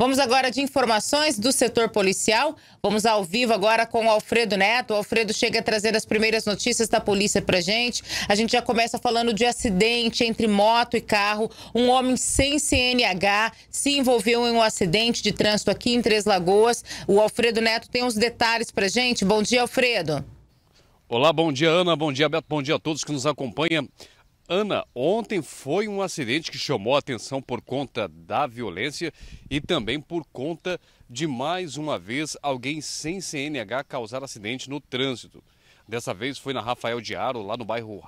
Vamos agora de informações do setor policial. Vamos ao vivo agora com o Alfredo Neto. O Alfredo chega a trazer as primeiras notícias da polícia pra gente. A gente já começa falando de acidente entre moto e carro. Um homem sem CNH se envolveu em um acidente de trânsito aqui em Três Lagoas. O Alfredo Neto tem uns detalhes pra gente. Bom dia, Alfredo. Olá, bom dia, Ana. Bom dia, Beto. Bom dia a todos que nos acompanham. Ana, ontem foi um acidente que chamou a atenção por conta da violência e também por conta de mais uma vez alguém sem CNH causar acidente no trânsito. Dessa vez foi na Rafael Diaro, lá no bairro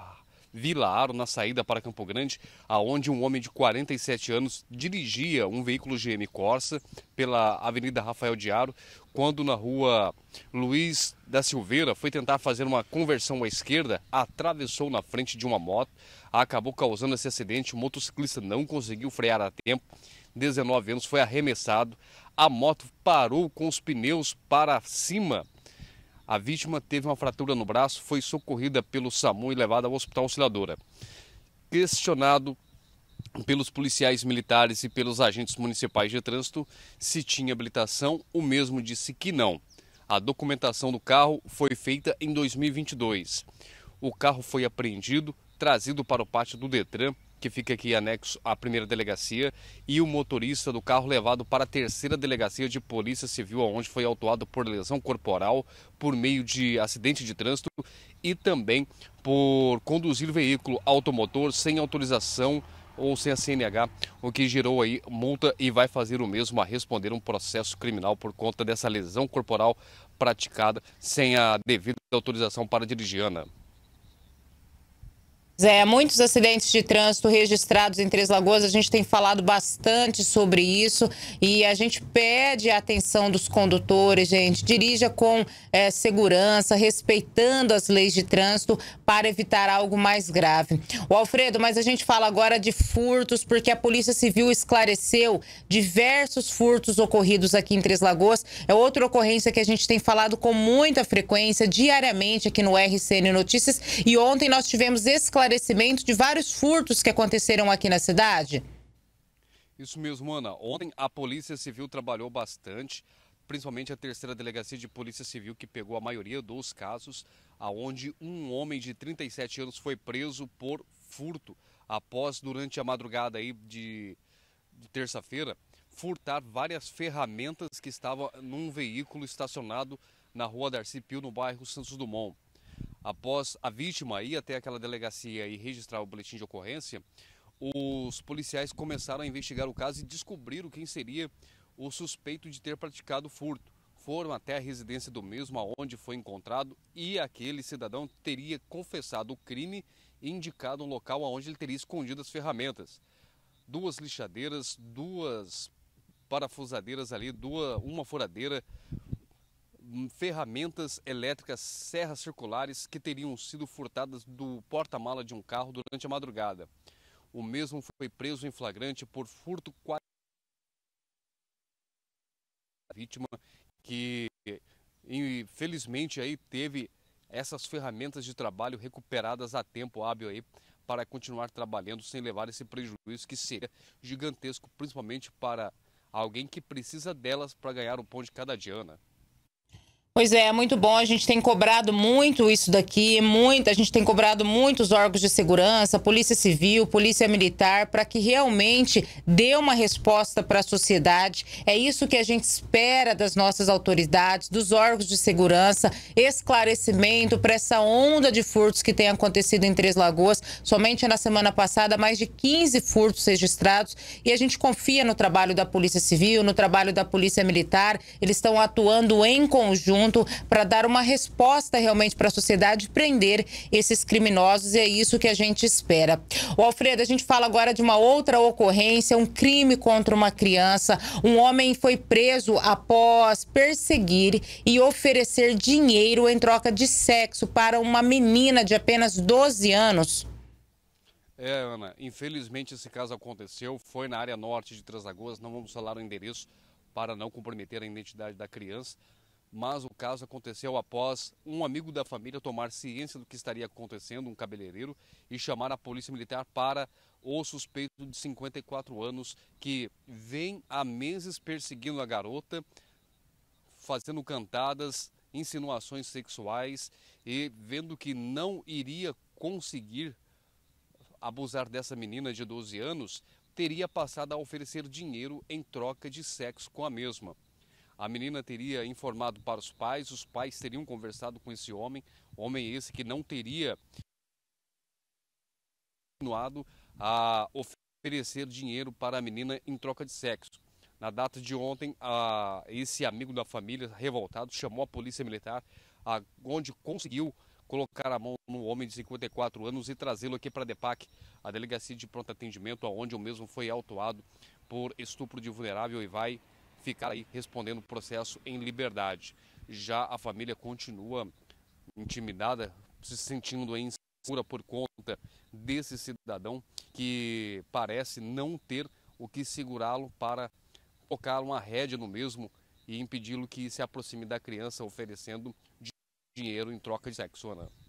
Vila Aro, na saída para Campo Grande, aonde um homem de 47 anos dirigia um veículo GM Corsa pela Avenida Rafael de Aro, quando na rua Luiz da Silveira foi tentar fazer uma conversão à esquerda, atravessou na frente de uma moto, acabou causando esse acidente. O motociclista não conseguiu frear a tempo, 19 anos, foi arremessado. A moto parou com os pneus para cima a vítima teve uma fratura no braço, foi socorrida pelo SAMU e levada ao Hospital Auxiliadora. Questionado pelos policiais militares e pelos agentes municipais de trânsito se tinha habilitação, o mesmo disse que não. A documentação do carro foi feita em 2022. O carro foi apreendido, trazido para o pátio do Detran que fica aqui anexo à primeira delegacia, e o motorista do carro levado para a terceira delegacia de Polícia Civil, onde foi autuado por lesão corporal por meio de acidente de trânsito e também por conduzir o veículo automotor sem autorização ou sem a CNH, o que gerou aí multa e vai fazer o mesmo a responder um processo criminal por conta dessa lesão corporal praticada sem a devida autorização para dirigir, Ana. Zé, muitos acidentes de trânsito registrados em Três Lagoas, a gente tem falado bastante sobre isso e a gente pede a atenção dos condutores, gente. Dirija com é, segurança, respeitando as leis de trânsito para evitar algo mais grave. O Alfredo, mas a gente fala agora de furtos, porque a Polícia Civil esclareceu diversos furtos ocorridos aqui em Três Lagoas. É outra ocorrência que a gente tem falado com muita frequência, diariamente aqui no RCN Notícias. E ontem nós tivemos esclarecimento esclarecimento de vários furtos que aconteceram aqui na cidade? Isso mesmo, Ana. Ontem a Polícia Civil trabalhou bastante, principalmente a terceira delegacia de Polícia Civil, que pegou a maioria dos casos, aonde um homem de 37 anos foi preso por furto após, durante a madrugada aí de, de terça-feira, furtar várias ferramentas que estavam num veículo estacionado na rua Darcy Pio, no bairro Santos Dumont após a vítima ir até aquela delegacia e registrar o boletim de ocorrência, os policiais começaram a investigar o caso e descobriram quem seria o suspeito de ter praticado furto. Foram até a residência do mesmo, aonde foi encontrado, e aquele cidadão teria confessado o crime e indicado um local aonde ele teria escondido as ferramentas. Duas lixadeiras, duas parafusadeiras ali, duas, uma furadeira, Hum, ferramentas elétricas, serras circulares que teriam sido furtadas do porta-mala de um carro durante a madrugada. O mesmo foi preso em flagrante por furto vítima que, infelizmente, aí teve essas ferramentas de trabalho recuperadas a tempo hábil aí para continuar trabalhando sem levar esse prejuízo que seria gigantesco, principalmente para alguém que precisa delas para ganhar o pão de cada dia, né? Pois é, é, muito bom. A gente tem cobrado muito isso daqui, muito. A gente tem cobrado muitos órgãos de segurança, polícia civil, polícia militar, para que realmente dê uma resposta para a sociedade. É isso que a gente espera das nossas autoridades, dos órgãos de segurança, esclarecimento para essa onda de furtos que tem acontecido em Três Lagoas. Somente na semana passada, mais de 15 furtos registrados. E a gente confia no trabalho da Polícia Civil, no trabalho da Polícia Militar. Eles estão atuando em conjunto assunto para dar uma resposta realmente para a sociedade, prender esses criminosos. E é isso que a gente espera. O Alfredo, a gente fala agora de uma outra ocorrência, um crime contra uma criança. Um homem foi preso após perseguir e oferecer dinheiro em troca de sexo para uma menina de apenas 12 anos. É, Ana, infelizmente esse caso aconteceu, foi na área norte de Três Lagoas, não vamos falar o endereço para não comprometer a identidade da criança, mas o caso aconteceu após um amigo da família tomar ciência do que estaria acontecendo, um cabeleireiro, e chamar a polícia militar para o suspeito de 54 anos que vem há meses perseguindo a garota, fazendo cantadas, insinuações sexuais e vendo que não iria conseguir abusar dessa menina de 12 anos, teria passado a oferecer dinheiro em troca de sexo com a mesma. A menina teria informado para os pais, os pais teriam conversado com esse homem, homem esse que não teria continuado a oferecer dinheiro para a menina em troca de sexo. Na data de ontem, a, esse amigo da família, revoltado, chamou a polícia militar, a, onde conseguiu colocar a mão no homem de 54 anos e trazê-lo aqui para a DEPAC, a Delegacia de Pronto Atendimento, onde o mesmo foi autuado por estupro de vulnerável e vai ficar aí respondendo o processo em liberdade. Já a família continua intimidada, se sentindo insegura por conta desse cidadão que parece não ter o que segurá-lo para colocar uma rédea no mesmo e impedi-lo que se aproxime da criança oferecendo dinheiro em troca de sexo, Ana.